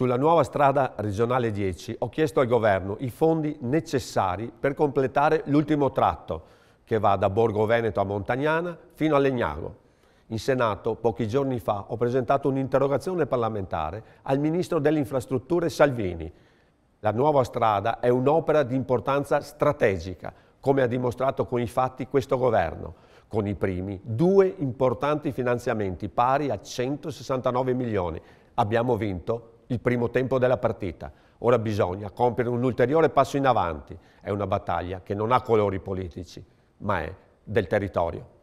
Sulla nuova strada regionale 10 ho chiesto al governo i fondi necessari per completare l'ultimo tratto che va da Borgo Veneto a Montagnana fino a Legnago. In Senato, pochi giorni fa, ho presentato un'interrogazione parlamentare al Ministro delle Infrastrutture Salvini. La nuova strada è un'opera di importanza strategica, come ha dimostrato con i fatti questo governo, con i primi due importanti finanziamenti pari a 169 milioni. Abbiamo vinto il primo tempo della partita. Ora bisogna compiere un ulteriore passo in avanti. È una battaglia che non ha colori politici, ma è del territorio.